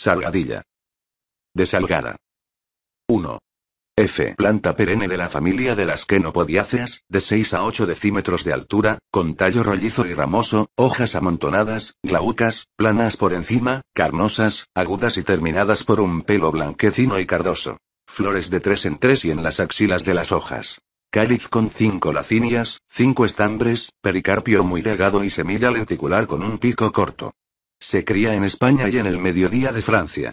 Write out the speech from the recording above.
Salgadilla. desalgada. 1. F. Planta perenne de la familia de las quenopodiáceas, de 6 a 8 decímetros de altura, con tallo rollizo y ramoso, hojas amontonadas, glaucas, planas por encima, carnosas, agudas y terminadas por un pelo blanquecino y cardoso. Flores de 3 en 3 y en las axilas de las hojas. Cáliz con 5 lacinias, 5 estambres, pericarpio muy delgado y semilla lenticular con un pico corto. Se cría en España y en el mediodía de Francia.